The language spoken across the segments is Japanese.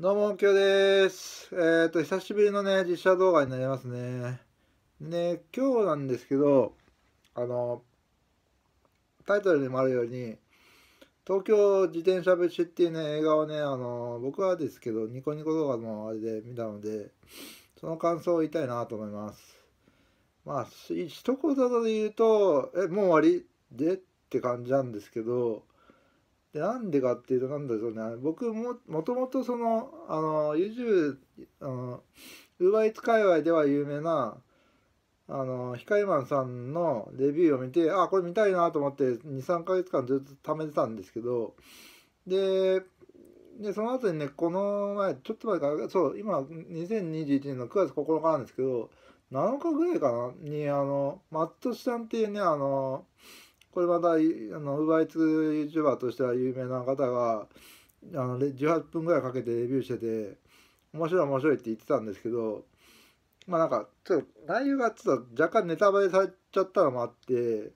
どうも、きょうです。えっ、ー、と、久しぶりのね、実写動画になりますね。ね、今日なんですけど、あの、タイトルにもあるように、東京自転車節っていうね、映画をね、あの、僕はですけど、ニコニコ動画のあれで見たので、その感想を言いたいなと思います。まあ、一言で言うと、え、もう終わりでって感じなんですけど、でなんでかっていうとなんだろうね僕ももともとそのあの YouTube ウーバーイーツ界隈では有名なあのヒカマンさんのレビューを見てあこれ見たいなと思って23ヶ月間ずっと貯めてたんですけどででその後にねこの前ちょっと前からそう今2021年の9月9日なんですけど7日ぐらいかなにあのマットシさんっていうねあのこれまたあのウバイツ YouTuber としては有名な方があの18分ぐらいかけてレビューしてて面白い面白いって言ってたんですけどまあなんかちょっと内容がちょっと若干ネタバレされちゃったのもあって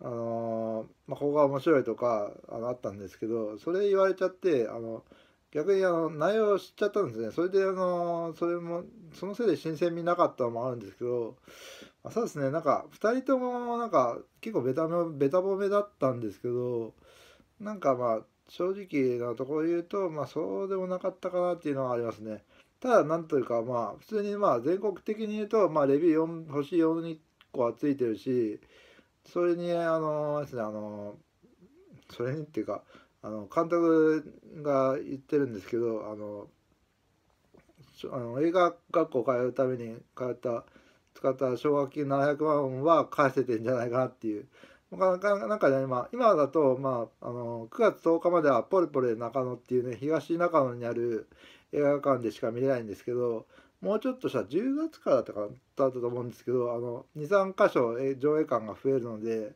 あのまあ、ここが面白いとかあのあったんですけどそれ言われちゃってあの逆にあの内容を知っちゃったんですねそれであのそれもそのせいで新鮮味なかったのもあるんですけどそうですねなんか2人ともなんか結構ベタベタ褒めだったんですけどなんかまあ正直なところ言うとまあそうでもなかったかなっていうのはありますねただなんというかまあ普通にまあ全国的に言うとまあレビュー4星4に個はついてるしそれにあのですねあのそれにっていうかあの監督が言ってるんですけどあのあの映画学校通うために通った方奨学金700万は返せてんじゃないかなっていう。なかなかね、まあ、今だと、まあ、あの9月10日まではポレポレ中野っていうね東中野にある映画館でしか見れないんですけどもうちょっとしたら10月からだったかだったと思うんですけど23箇所上映館が増えるので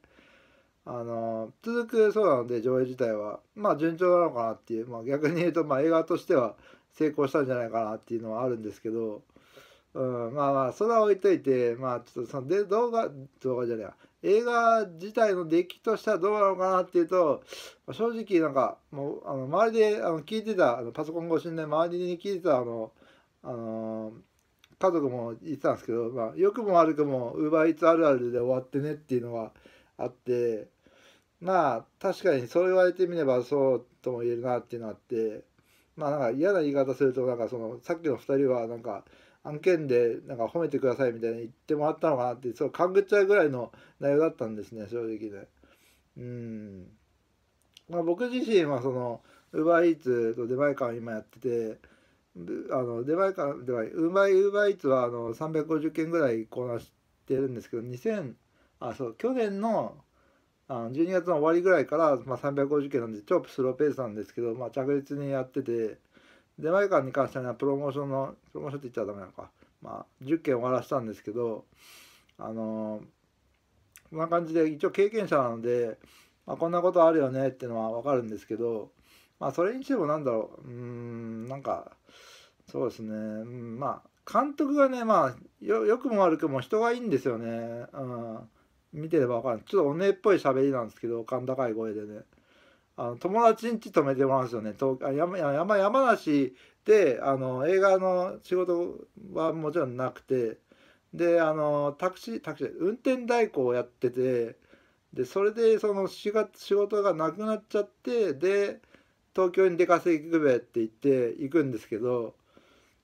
あの続くそうなので上映自体はまあ順調なのかなっていう、まあ、逆に言うと、まあ、映画としては成功したんじゃないかなっていうのはあるんですけど。うん、まあまあそれは置いといてまあちょっとそので動画動画じゃねえ映画自体の出来としてはどうなのかなっていうと、まあ、正直なんかもうあの周りであの聞いてたあのパソコン越しにね周りに聞いてたあの、あの家族も言ってたんですけど、まあ、良くも悪くもウーバーイーツあるあるで終わってねっていうのはあってまあ確かにそう言われてみればそうとも言えるなっていうのがあってまあなんか嫌な言い方するとなんかそのさっきの2人はなんか案件でなんか褒めてくださいみたいに言ってもらったのかなってそう勘ぐっちゃうぐらいの内容だったんですね正直ね。うんまあ、僕自身はそのバーイーツとデバと出前館今やっててあの出前館出前 u b e r e a はあの350件ぐらいこなしてるんですけど2000あそう去年のあの12月の終わりぐらいから、まあ、350件なんで超スローペースなんですけど、まあ、着実にやってて出前館に関しては、ね、プロモーションのプロモーションって言っちゃダメなのか、まあ、10件終わらせたんですけどあのこんな感じで一応経験者なので、まあ、こんなことあるよねっていうのは分かるんですけど、まあ、それにしてもなんだろううーんなんかそうですね、うん、まあ監督がねまあよくも悪くも人がいいんですよね、うん、見てれば分かるちょっとおねえっぽい喋りなんですけど甲高い声でね。あの友達ん家泊めてもらうんですよね東山山山梨であの映画の仕事はもちろんなくてであのタクシータクシー運転代行をやっててでそれでその仕事がなくなっちゃってで東京に出稼ぎ行くべって言って行くんですけど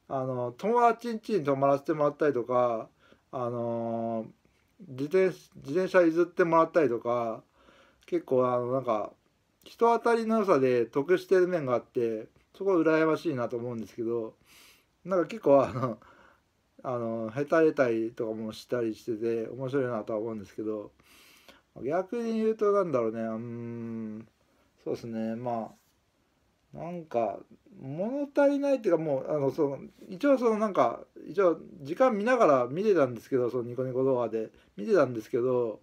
あの友達ん家に泊まらせてもらったりとかあの自転自転車譲ってもらったりとか結構あのなんか人当たりの良さで得してる面があってそこ羨ましいなと思うんですけどなんか結構あのあのへたれたりとかもしたりしてて面白いなとは思うんですけど逆に言うとなんだろうねうんそうですねまあなんか物足りないっていうかもうあのその一応そのなんか一応時間見ながら見てたんですけどそのニコニコ動画で見てたんですけど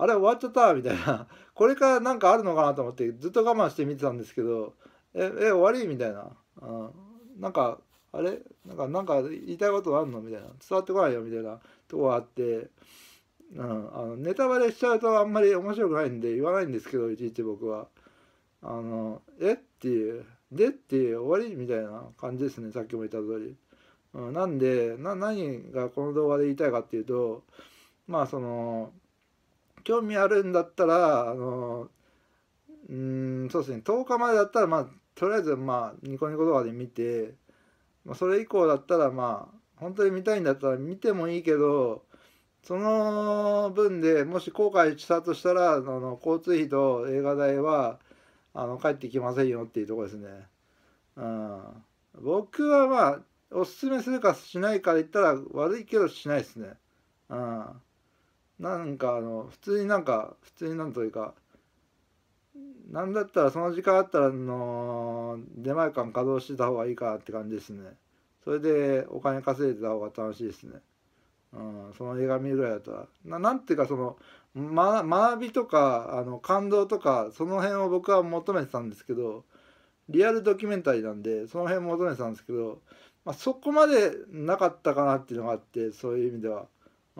あれ終わっちゃったみたいなこれから何かあるのかなと思ってずっと我慢して見てたんですけどええ終わりみたいな、うん、なんかあれなんかなんか言いたいことあるのみたいな伝わってこないよみたいなとこがあって、うん、あのネタバレしちゃうとあんまり面白くないんで言わないんですけどいちいち僕は。あのえっていうでっていう終わりみたいな感じですねさっきも言った通り。うん、なんでな何がこの動画で言いたいかっていうとまあその興味あるんだったらあのうんそうですね10日までだったらまあとりあえずまあニコニコ動画で見て、まあ、それ以降だったらまあ本当に見たいんだったら見てもいいけどその分でもし後悔したとしたらあの交通費と映画代はあの帰ってきませんよっていうとこですね。うん、僕はまあおすすめするかしないかで言ったら悪いけどしないですね。うんなんかあの普通になんか普通になんというかなんだったらその時間あったらの出前館稼働してた方がいいかって感じですねそれでお金稼いでた方が楽しいですねうんその映画見るぐらいだったらななんていうかその、ま、学びとかあの感動とかその辺を僕は求めてたんですけどリアルドキュメンタリーなんでその辺求めてたんですけど、まあ、そこまでなかったかなっていうのがあってそういう意味では。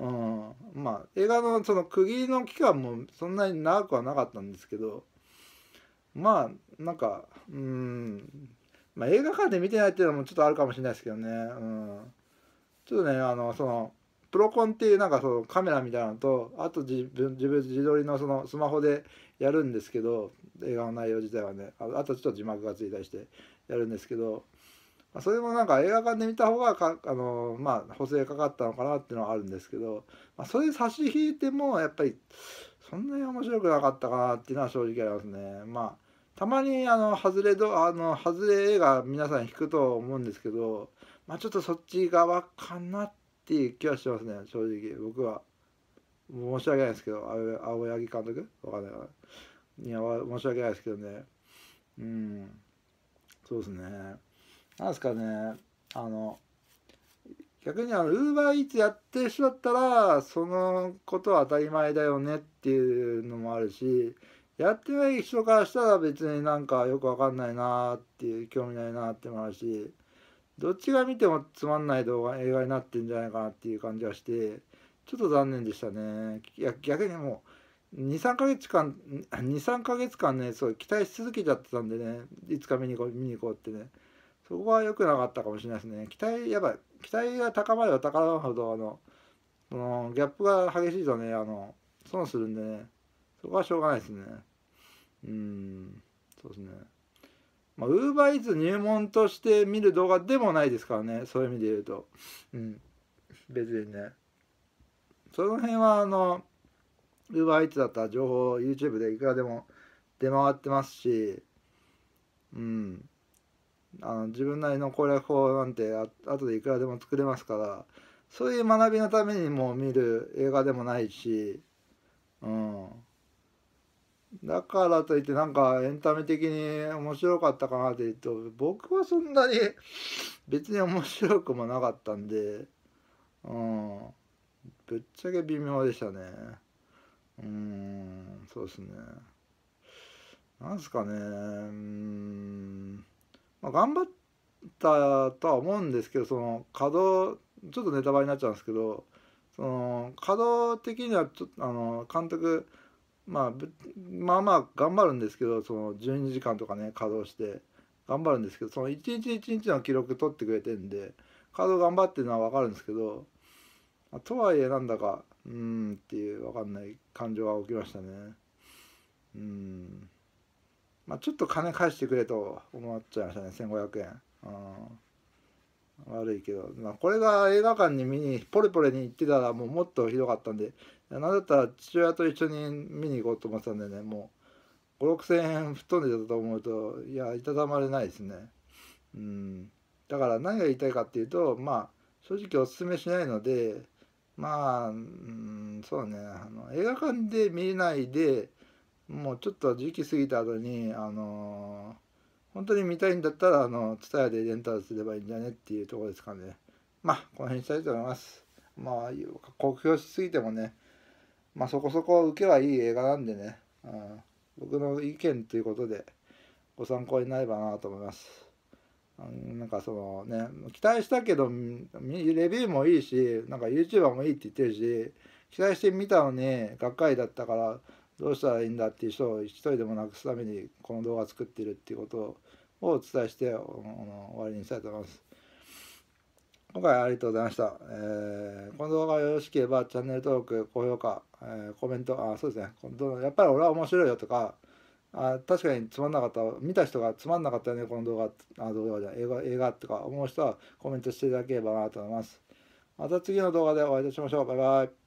うん、まあ映画のその区切りの期間もそんなに長くはなかったんですけどまあなんかうんまあ映画館で見てないっていうのもちょっとあるかもしれないですけどね、うん、ちょっとねあのそのプロコンっていうなんかそのカメラみたいなのとあと自分自分自撮りのそのスマホでやるんですけど映画の内容自体はねあとちょっと字幕がついたりしてやるんですけどまあ、それもなんか映画館で見た方がかあのまあ補正かかったのかなっていうのはあるんですけど、まあ、それ差し引いてもやっぱりそんなに面白くなかったかなっていうのは正直ありますね。まあたまにあの外れどあの外れ映画皆さん引くと思うんですけど、まあ、ちょっとそっち側かなっていう気はしますね正直僕は申し訳ないですけど青柳監督わかんないかな。いや申し訳ないですけどねうんそうですねなんですかねあの逆にあのウーバーイーツやってる人だったらそのことは当たり前だよねっていうのもあるしやってない人からしたら別になんかよくわかんないなっていう興味ないなってもあるしどっちが見てもつまんない動画映画になってんじゃないかなっていう感じがしてちょっと残念でしたねいや逆にもう23ヶ月間23ヶ月間ねそう期待し続けちゃってたんでねいつか見に行こう見に行こうってねそこは良くなかったかもしれないですね。期待、やっぱ、期待が高まれば高まるほど、あの、そのギャップが激しいとね、あの、損するんでね、そこはしょうがないですね。うん、そうですね。まあ、ウーバーイーツ入門として見る動画でもないですからね、そういう意味で言うと。うん、別にね。その辺は、あの、ウーバーイーツだったら情報、YouTube でいくらでも出回ってますし、うん。あ自分なりの攻略法なんてあ後でいくらでも作れますからそういう学びのためにも見る映画でもないし、うん、だからといってなんかエンタメ的に面白かったかなというと僕はそんなに別に面白くもなかったんで、うん、ぶっちゃけ微妙でしたね。うんそうですね。なんすかねうん。まあ、頑張ったとは思うんですけどその稼働ちょっとネタバレになっちゃうんですけどその稼働的にはちょあの監督、まあ、まあまあ頑張るんですけどその12時間とかね稼働して頑張るんですけどその一日一日の記録取ってくれてるんで稼働頑張ってるのは分かるんですけどとはいえなんだかうーんっていう分かんない感情が起きましたね。うんまあ、ちょっと金返してくれと思っちゃいましたね1500円、うん、悪いけど、まあ、これが映画館に見にポレポレに行ってたらもうもっとひどかったんでなんだったら父親と一緒に見に行こうと思ってたんでねもう56000円吹っ飛んでたと思うといやいたたまれないですねうんだから何が言いたいかっていうとまあ正直おすすめしないのでまあ、うん、そうねあの映画館で見ないでもうちょっと時期過ぎた後にあのー、本当に見たいんだったらあの t s でレンタルすればいいんじゃねっていうところですかねまあこの辺にしたいと思いますまあ酷評しすぎてもねまあそこそこ受けはいい映画なんでね、うん、僕の意見ということでご参考になればなと思います。なんかそのね期待したけどレビューもいいしなんか YouTuber もいいって言ってるし期待してみたのにがっかりだったからどうしたらいいんだっていう人を一人でもなくすためにこの動画作ってるっていうことをお伝えして終わりにしたいと思います。今回ありがとうございました。えー、この動画がよろしければチャンネル登録、高評価、えー、コメント、あ、そうですね。どのやっぱり俺は面白いよとか、あ確かにつまんなかった、見た人がつまんなかったよね、この動画、あ動画じゃ映画映画とか思う人はコメントしていただければなと思います。また次の動画でお会いいたしましょう。バイバイ。